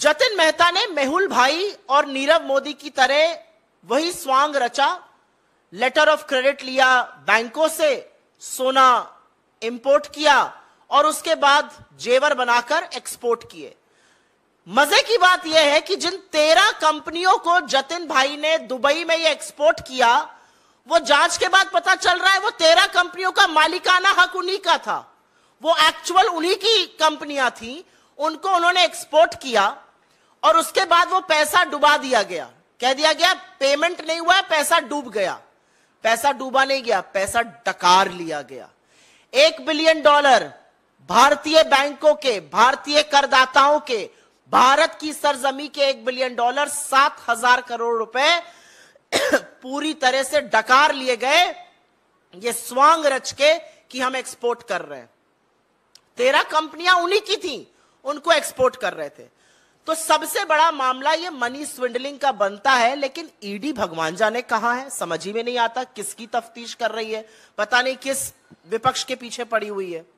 जतिन मेहता ने मेहुल भाई और नीरव मोदी की तरह वही स्वांग रचा लेटर ऑफ क्रेडिट लिया बैंकों से सोना इंपोर्ट किया और उसके बाद जेवर बनाकर एक्सपोर्ट किए मजे की बात यह है कि जिन तेरह कंपनियों को जतिन भाई ने दुबई में ये एक्सपोर्ट किया वो जांच के बाद पता चल रहा है वो तेरह कंपनियों का मालिकाना हक उन्हीं का था वो एक्चुअल उन्हीं की कंपनियां थी उनको उन्होंने एक्सपोर्ट किया और उसके बाद वो पैसा डुबा दिया गया कह दिया गया पेमेंट नहीं हुआ पैसा डूब गया पैसा डूबा नहीं गया पैसा डकार लिया गया एक बिलियन डॉलर भारतीय बैंकों के भारतीय करदाताओं के भारत की सरजमी के एक बिलियन डॉलर सात हजार करोड़ रुपए पूरी तरह से डकार लिए गए ये स्वांग रच के कि हम एक्सपोर्ट कर रहे हैं तेरह कंपनियां उन्हीं की थी उनको एक्सपोर्ट कर रहे थे तो सबसे बड़ा मामला ये मनी स्विंडलिंग का बनता है लेकिन ईडी भगवान जाने कहा है समझ ही में नहीं आता किसकी तफ्तीश कर रही है पता नहीं किस विपक्ष के पीछे पड़ी हुई है